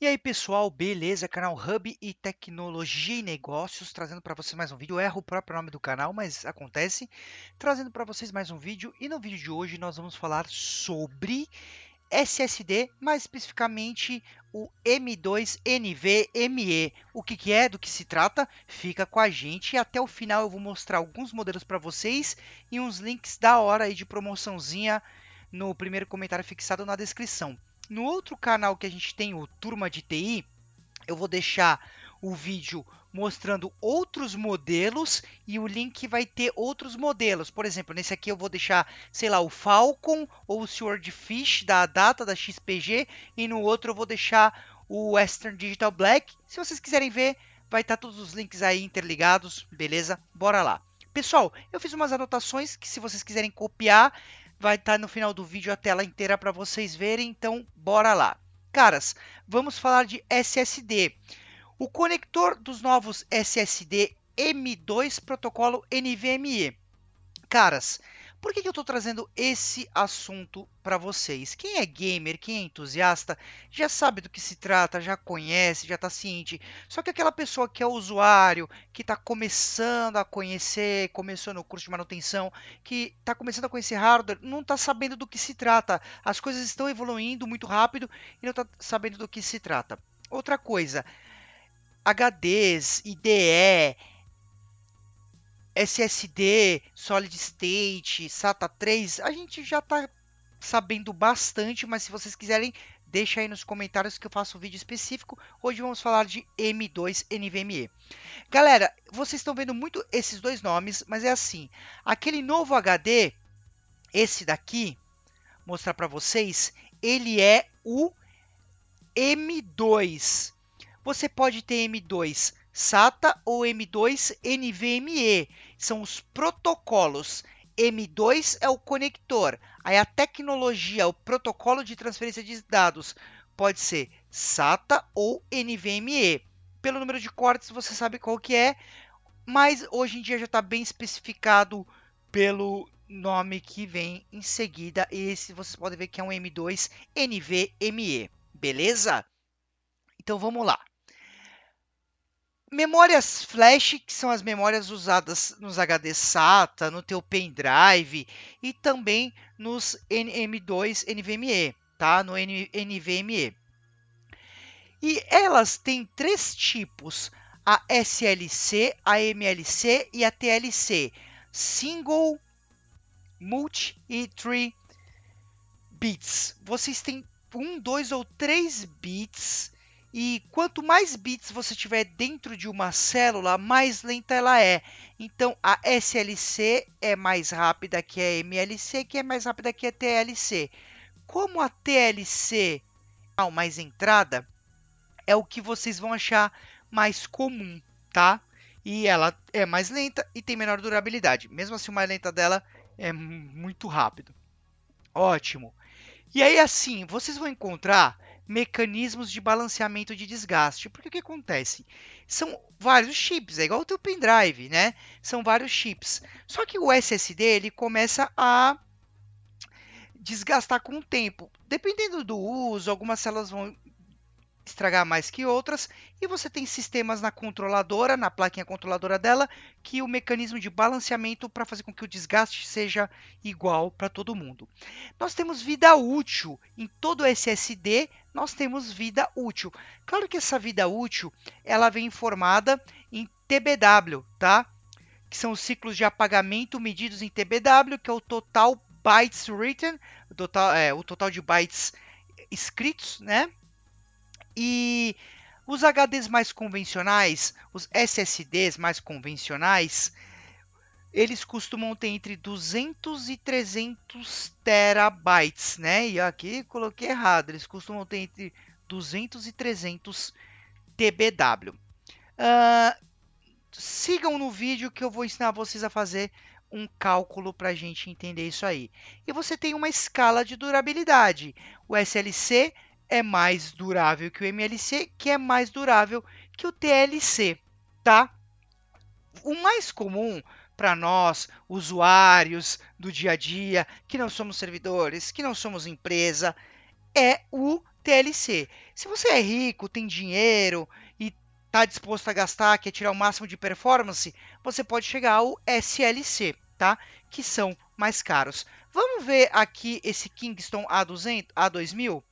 E aí pessoal, beleza? Canal Hub e Tecnologia e Negócios, trazendo para vocês mais um vídeo. Eu erro o próprio nome do canal, mas acontece. Trazendo para vocês mais um vídeo e no vídeo de hoje nós vamos falar sobre SSD, mais especificamente o M2NVMe. O que, que é, do que se trata? Fica com a gente e até o final eu vou mostrar alguns modelos para vocês e uns links da hora aí de promoçãozinha no primeiro comentário fixado na descrição. No outro canal que a gente tem, o Turma de TI, eu vou deixar o vídeo mostrando outros modelos e o link vai ter outros modelos. Por exemplo, nesse aqui eu vou deixar, sei lá, o Falcon ou o Swordfish da data da XPG e no outro eu vou deixar o Western Digital Black. Se vocês quiserem ver, vai estar tá todos os links aí interligados, beleza? Bora lá. Pessoal, eu fiz umas anotações que se vocês quiserem copiar, vai estar tá no final do vídeo a tela inteira para vocês verem, então bora lá. Caras, vamos falar de SSD. O conector dos novos SSD M2 protocolo NVMe. Caras, por que, que eu estou trazendo esse assunto para vocês? Quem é gamer, quem é entusiasta, já sabe do que se trata, já conhece, já está ciente. Só que aquela pessoa que é usuário, que está começando a conhecer, começou no curso de manutenção, que está começando a conhecer hardware, não está sabendo do que se trata. As coisas estão evoluindo muito rápido e não está sabendo do que se trata. Outra coisa, HDs, IDE, SSD, Solid State, SATA 3, a gente já tá sabendo bastante, mas se vocês quiserem, deixa aí nos comentários que eu faço um vídeo específico. Hoje vamos falar de M2 NVMe. Galera, vocês estão vendo muito esses dois nomes, mas é assim, aquele novo HD, esse daqui, mostrar para vocês, ele é o M2. Você pode ter M2 SATA ou M2 NVMe. São os protocolos. M2 é o conector, aí a tecnologia, o protocolo de transferência de dados pode ser SATA ou NVMe. Pelo número de cortes você sabe qual que é, mas hoje em dia já está bem especificado pelo nome que vem em seguida. Esse você pode ver que é um M2 NVMe, beleza? Então vamos lá. Memórias flash, que são as memórias usadas nos HD SATA, no teu pendrive e também nos NM2 NVMe, tá? No NVMe. E elas têm três tipos: a SLC, a MLC e a TLC. Single, multi e three bits. Vocês têm um, dois ou três bits e quanto mais bits você tiver dentro de uma célula, mais lenta ela é. Então a SLC é mais rápida que a MLC, que é mais rápida que a TLC. Como a TLC é mais entrada, é o que vocês vão achar mais comum, tá? E ela é mais lenta e tem menor durabilidade. Mesmo assim, mais lenta dela é muito rápido. Ótimo. E aí assim, vocês vão encontrar mecanismos de balanceamento de desgaste. Porque o que acontece? São vários chips, é igual o teu pendrive, né? São vários chips. Só que o SSD ele começa a desgastar com o tempo. Dependendo do uso, algumas células vão estragar mais que outras, e você tem sistemas na controladora, na plaquinha controladora dela, que o mecanismo de balanceamento para fazer com que o desgaste seja igual para todo mundo. Nós temos vida útil em todo o SSD, nós temos vida útil. Claro que essa vida útil, ela vem informada em TBW, tá? Que são os ciclos de apagamento medidos em TBW, que é o total bytes written, total, é, o total de bytes escritos, né? E os HDs mais convencionais, os SSDs mais convencionais, eles costumam ter entre 200 e 300 terabytes, né? E aqui coloquei errado, eles costumam ter entre 200 e 300 TBW. Uh, sigam no vídeo que eu vou ensinar vocês a fazer um cálculo para a gente entender isso aí. E você tem uma escala de durabilidade. O SLC é mais durável que o MLC, que é mais durável que o TLC, tá? O mais comum para nós, usuários do dia a dia, que não somos servidores, que não somos empresa, é o TLC. Se você é rico, tem dinheiro e está disposto a gastar, quer tirar o máximo de performance, você pode chegar ao SLC, tá? Que são mais caros. Vamos ver aqui esse Kingston A200, A2000?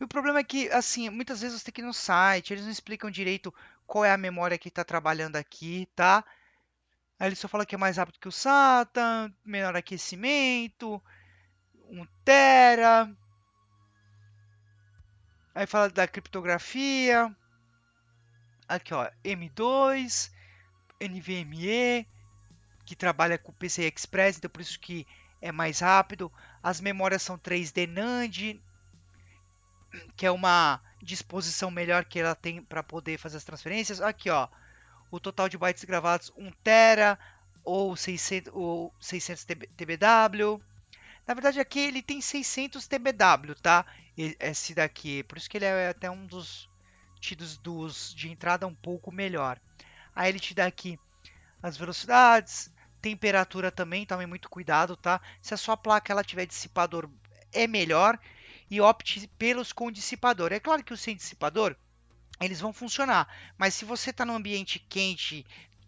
E o problema é que, assim, muitas vezes você tem que ir no site, eles não explicam direito qual é a memória que está trabalhando aqui, tá? Aí ele só fala que é mais rápido que o SATA, menor aquecimento, 1 tera. Aí fala da criptografia. Aqui, ó, M2, NVMe, que trabalha com PCI Express, então por isso que é mais rápido. As memórias são 3D NAND, que é uma disposição melhor que ela tem para poder fazer as transferências. Aqui, ó, o total de bytes gravados 1 tera ou 600, ou 600 TBW. Na verdade, aqui ele tem 600 TBW, tá? Esse daqui, por isso que ele é até um dos tidos dos de entrada um pouco melhor. Aí ele te dá aqui as velocidades, temperatura também, também muito cuidado, tá? Se a sua placa ela tiver dissipador é melhor, e opte pelos com dissipador. É claro que os sem dissipador eles vão funcionar, mas se você está num ambiente quente,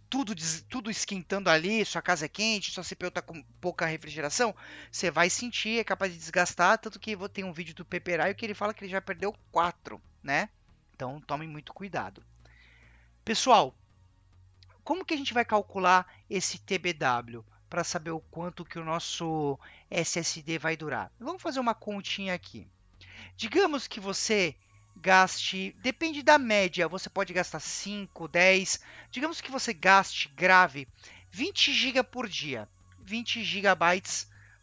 tudo, tudo esquentando ali, sua casa é quente, sua CPU está com pouca refrigeração, você vai sentir, é capaz de desgastar, tanto que tem um vídeo do Peperaio que ele fala que ele já perdeu 4, né? Então tome muito cuidado. Pessoal, como que a gente vai calcular esse TBW? para saber o quanto que o nosso SSD vai durar. Vamos fazer uma continha aqui. Digamos que você gaste, depende da média, você pode gastar 5, 10, digamos que você gaste grave 20 GB por dia, 20 GB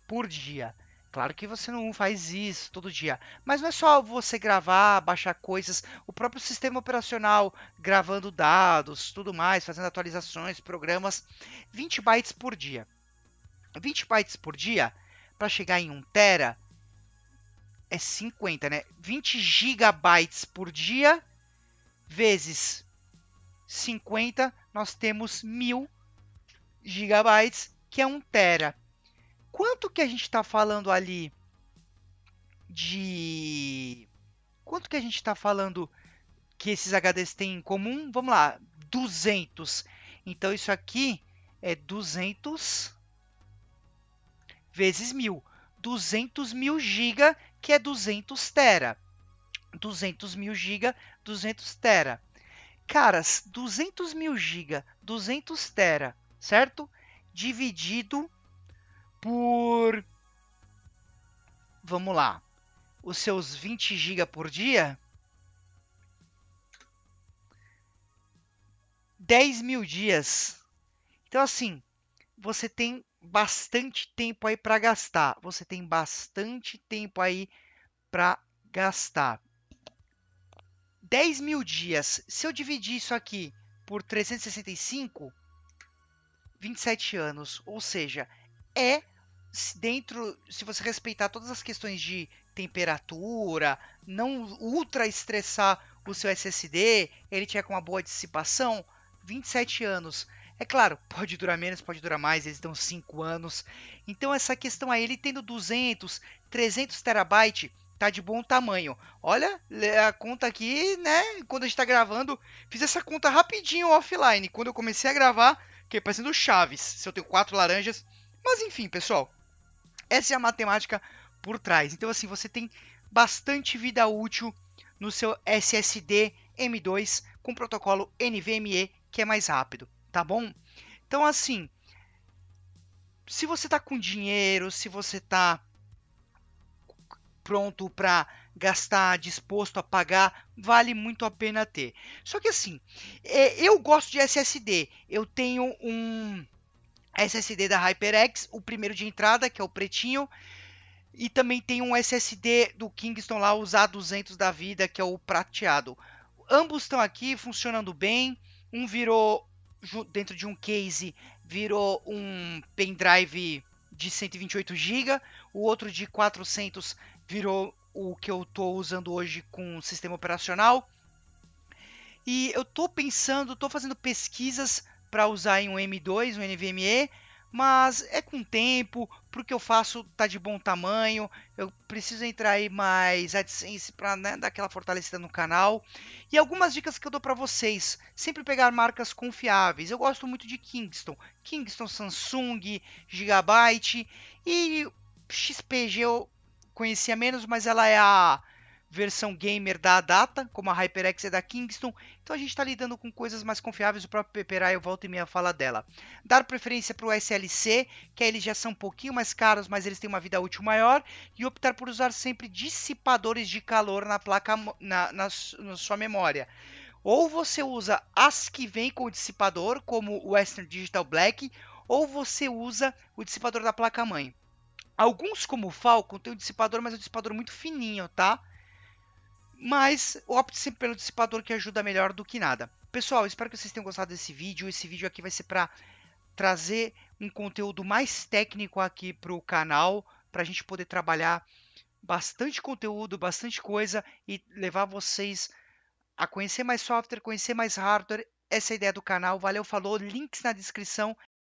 por dia. Claro que você não faz isso todo dia, mas não é só você gravar, baixar coisas, o próprio sistema operacional gravando dados, tudo mais, fazendo atualizações, programas, 20 bytes por dia. 20 bytes por dia para chegar em 1 tera é 50, né? 20 gigabytes por dia vezes 50, nós temos 1000 gigabytes, que é 1 tera. Quanto que a gente está falando ali de... Quanto que a gente está falando que esses HDs têm em comum? Vamos lá, 200. Então isso aqui é 200 vezes mil. 200 mil giga, que é 200 tera. 200 mil giga, 200 tera. Caras, 200 mil giga, 200 tera, certo? Dividido por... Vamos lá. Os seus 20 giga por dia... 10 mil dias. Então, assim, você tem bastante tempo aí para gastar. Você tem bastante tempo aí para gastar. 10 mil dias. Se eu dividir isso aqui por 365, 27 anos. Ou seja, é dentro, se você respeitar todas as questões de temperatura, não ultra estressar o seu SSD, ele tiver com uma boa dissipação, 27 anos. É claro, pode durar menos, pode durar mais, eles dão 5 anos. Então essa questão aí, ele tendo 200, 300 terabyte, tá de bom tamanho. Olha, a conta aqui, né, quando a gente tá gravando, fiz essa conta rapidinho offline. Quando eu comecei a gravar, que parecendo Chaves, se eu tenho quatro laranjas. Mas enfim, pessoal, essa é a matemática por trás. Então assim, você tem bastante vida útil no seu SSD M2 com protocolo NVMe que é mais rápido tá bom? Então, assim, se você tá com dinheiro, se você tá pronto para gastar, disposto a pagar, vale muito a pena ter. Só que assim, é, eu gosto de SSD. Eu tenho um SSD da HyperX, o primeiro de entrada, que é o pretinho, e também tem um SSD do Kingston lá, usar 200 da vida, que é o prateado. Ambos estão aqui funcionando bem. Um virou dentro de um case virou um pendrive de 128 GB, o outro de 400 virou o que eu estou usando hoje com o sistema operacional. E eu estou pensando, estou fazendo pesquisas para usar em um M2, um NVMe, mas é com tempo, porque eu faço tá de bom tamanho, eu preciso entrar aí mais AdSense para né, dar aquela fortalecida no canal. E algumas dicas que eu dou para vocês, sempre pegar marcas confiáveis. Eu gosto muito de Kingston, Kingston, Samsung, Gigabyte e XPG eu conhecia menos, mas ela é a versão gamer da data, como a HyperX é da Kingston. Então a gente está lidando com coisas mais confiáveis, o próprio Peperai eu volto e meia fala dela. Dar preferência para o SLC, que eles já são um pouquinho mais caros, mas eles têm uma vida útil maior, e optar por usar sempre dissipadores de calor na placa na, na, na sua memória. Ou você usa as que vem com o dissipador, como o Western Digital Black, ou você usa o dissipador da placa mãe. Alguns, como o Falcon, tem um dissipador, mas é um dissipador muito fininho, tá? mas opte sempre pelo dissipador que ajuda melhor do que nada. Pessoal, espero que vocês tenham gostado desse vídeo. Esse vídeo aqui vai ser para trazer um conteúdo mais técnico aqui para o canal, para a gente poder trabalhar bastante conteúdo, bastante coisa e levar vocês a conhecer mais software, conhecer mais hardware. Essa é a ideia do canal. Valeu, falou. Links na descrição.